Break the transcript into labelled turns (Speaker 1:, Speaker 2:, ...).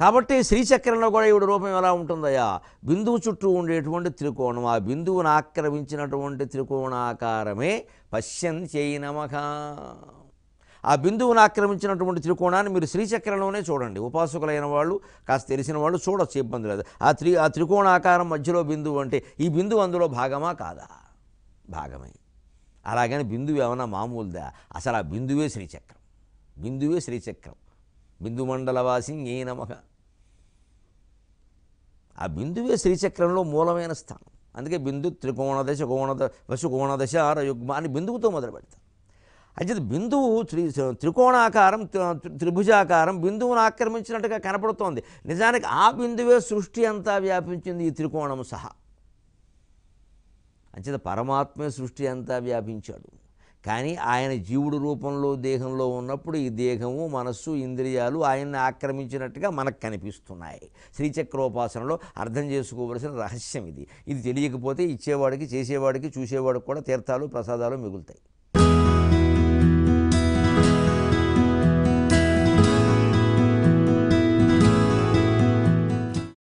Speaker 1: కాబట్టి శ్రీచక్రంలో కూడా ఈవిడ రూపం ఎలా ఉంటుందయ్యా బిందువు చుట్టూ ఉండేటువంటి త్రికోణం ఆ బిందువును ఆక్రమించినటువంటి త్రికోణాకారమే పశ్యన్ చేయి నమక ఆ బిందువును ఆక్రమించినటువంటి త్రికోణాన్ని మీరు శ్రీచక్రంలోనే చూడండి ఉపాసకులైన వాళ్ళు కాస్త తెలిసిన వాళ్ళు చూడొచ్చు ఇబ్బంది లేదు ఆ త్రి ఆ త్రికోణాకారం మధ్యలో బిందువు అంటే ఈ బిందువు అందులో భాగమా కాదా భాగమే అలాగని బిందువు ఏమన్నా మామూలుదా అసలు ఆ బిందువే శ్రీచక్రం బిందువే శ్రీచక్రం బిందుమండలవాసింగే నమక ఆ బిందువే శ్రీచక్రంలో మూలమైన స్థానం అందుకే బిందు త్రికోణదశ కోణద వశుకోణదశ ఆరయుగ్మ అని బిందువుతో మొదలు పెడతాం అంచేది బిందువు త్రి త్రికోణాకారం త్రిభుజాకారం బిందువును ఆక్రమించినట్టుగా కనపడుతోంది నిజానికి ఆ బిందువే సృష్టి అంతా వ్యాపించింది ఈ త్రికోణం సహా అంచేత పరమాత్మే సృష్టి అంతా వ్యాపించాడు కానీ ఆయన జీవుడు రూపంలో దేహంలో ఉన్నప్పుడు ఈ దేహము మనస్సు ఇంద్రియాలు ఆయన్ని ఆక్రమించినట్టుగా మనకు కనిపిస్తున్నాయి శ్రీచక్రోపాసనలో అర్థం చేసుకోవలసిన రహస్యం ఇది ఇది తెలియకపోతే ఇచ్చేవాడికి చేసేవాడికి చూసేవాడికి కూడా తీర్థాలు ప్రసాదాలు మిగులుతాయి